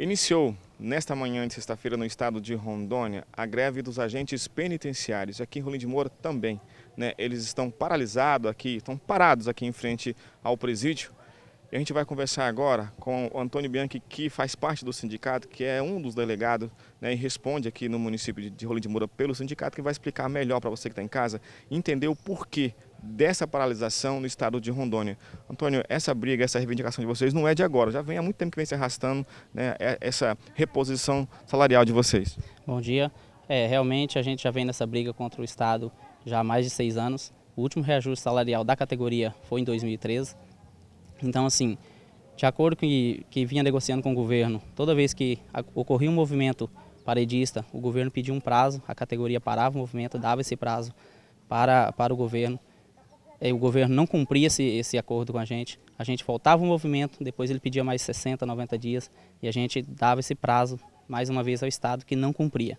Iniciou nesta manhã de sexta-feira no estado de Rondônia a greve dos agentes penitenciários. Aqui em Rolim de Moura também. Né? Eles estão paralisados aqui, estão parados aqui em frente ao presídio e a gente vai conversar agora com o Antônio Bianchi, que faz parte do sindicato, que é um dos delegados né, e responde aqui no município de Rolim de Moura pelo sindicato, que vai explicar melhor para você que está em casa entender o porquê dessa paralisação no estado de Rondônia. Antônio, essa briga, essa reivindicação de vocês não é de agora, já vem há muito tempo que vem se arrastando né, é, essa reposição salarial de vocês. Bom dia. É, realmente a gente já vem nessa briga contra o Estado já há mais de seis anos. O último reajuste salarial da categoria foi em 2013 então, assim, de acordo com que, que vinha negociando com o governo, toda vez que ocorria um movimento paredista, o governo pedia um prazo, a categoria parava o movimento, dava esse prazo para, para o governo. E é, o governo não cumpria esse, esse acordo com a gente, a gente voltava o movimento, depois ele pedia mais 60, 90 dias e a gente dava esse prazo mais uma vez ao Estado que não cumpria.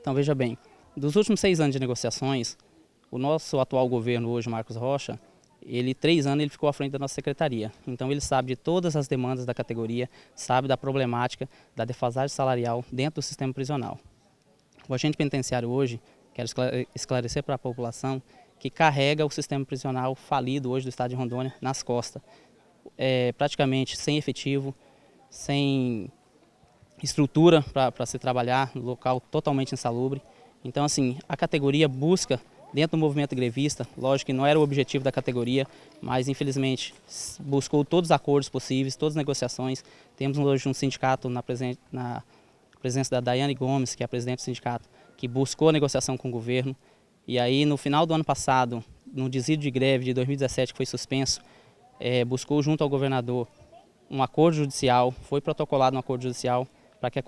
Então veja bem, dos últimos seis anos de negociações, o nosso atual governo hoje, Marcos Rocha, ele três anos ele ficou à frente da nossa secretaria. Então ele sabe de todas as demandas da categoria, sabe da problemática da defasagem salarial dentro do sistema prisional. O agente penitenciário hoje, quero esclarecer para a população, que carrega o sistema prisional falido hoje do estado de Rondônia nas costas. É, praticamente sem efetivo, sem estrutura para se trabalhar, local totalmente insalubre. Então, assim, a categoria busca dentro do movimento grevista. Lógico que não era o objetivo da categoria, mas infelizmente buscou todos os acordos possíveis, todas as negociações. Temos hoje um sindicato na, presen na presença da Daiane Gomes, que é a presidente do sindicato, que buscou a negociação com o governo. E aí, no final do ano passado, no desídio de greve de 2017, que foi suspenso, é, buscou junto ao governador um acordo judicial, foi protocolado um acordo judicial para que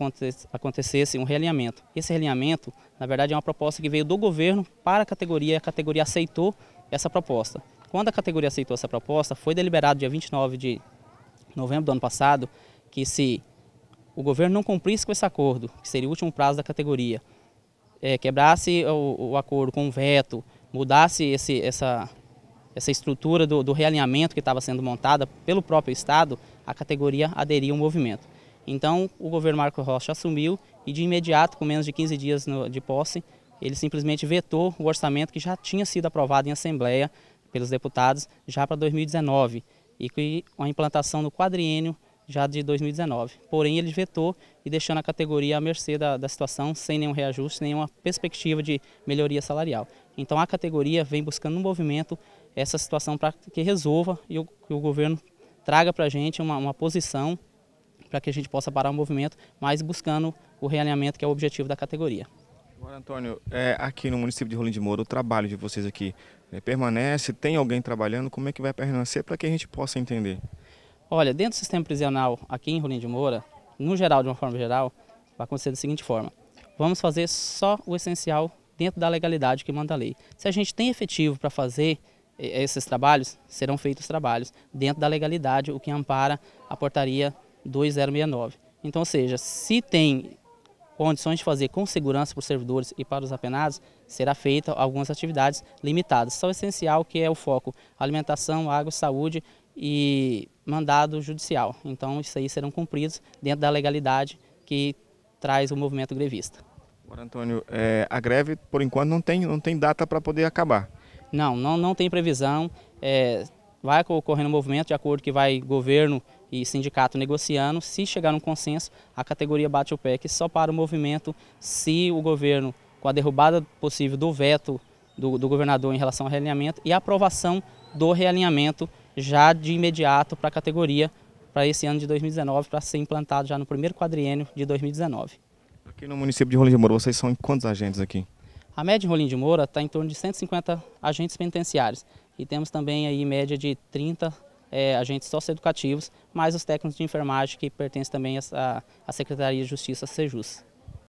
acontecesse um realinhamento. Esse realinhamento, na verdade, é uma proposta que veio do governo para a categoria, a categoria aceitou essa proposta. Quando a categoria aceitou essa proposta, foi deliberado dia 29 de novembro do ano passado que se o governo não cumprisse com esse acordo, que seria o último prazo da categoria, é, quebrasse o, o, acordo com o veto, mudasse esse, essa, essa estrutura do, do realinhamento que estava sendo montada pelo próprio Estado, a categoria aderia ao movimento. Então o governo Marco Rocha assumiu e de imediato, com menos de 15 dias de posse, ele simplesmente vetou o orçamento que já tinha sido aprovado em Assembleia pelos deputados já para 2019 e com a implantação no quadriênio já de 2019. Porém, ele vetou e deixando a categoria à mercê da, da situação, sem nenhum reajuste, nenhuma perspectiva de melhoria salarial. Então, a categoria vem buscando um movimento essa situação para que resolva e o, que o governo traga para a gente uma, uma posição para que a gente possa parar o movimento, mas buscando o realinhamento que é o objetivo da categoria. Agora, Antônio, é, aqui no município de Rolim de Moura, o trabalho de vocês aqui né, permanece? Tem alguém trabalhando? Como é que vai permanecer para que a gente possa entender? Olha, dentro do sistema prisional aqui em Rolim de Moura, no geral, de uma forma geral, vai acontecer da seguinte forma. Vamos fazer só o essencial dentro da legalidade que manda a lei. Se a gente tem efetivo para fazer é, esses trabalhos, serão feitos os trabalhos dentro da legalidade, o que ampara a portaria 2069. Então, ou seja, se tem condições de fazer com segurança para os servidores e para os apenados, será feita algumas atividades limitadas. Só o essencial que é o foco alimentação, água, saúde e mandado judicial. Então, isso aí serão cumpridos dentro da legalidade que traz o movimento grevista. Agora, Antônio, é, a greve, por enquanto, não tem, não tem data para poder acabar. Não, não, não tem previsão. É, vai ocorrendo movimento de acordo que vai governo e sindicato negociando. Se chegar num consenso, a categoria bate o pé que só para o movimento se o governo, com a derrubada possível do veto do, do governador em relação ao realinhamento e a aprovação do realinhamento já de imediato para a categoria para esse ano de 2019, para ser implantado já no primeiro quadriênio de 2019. Aqui no município de Rolim de Moura, vocês são quantos agentes aqui? A média em Rolim de Moura está em torno de 150 agentes penitenciários e temos também aí média de 30 é, eh, agentes socioeducativos, mais os técnicos de enfermagem que pertencem também à Secretaria de Justiça, SEJUS.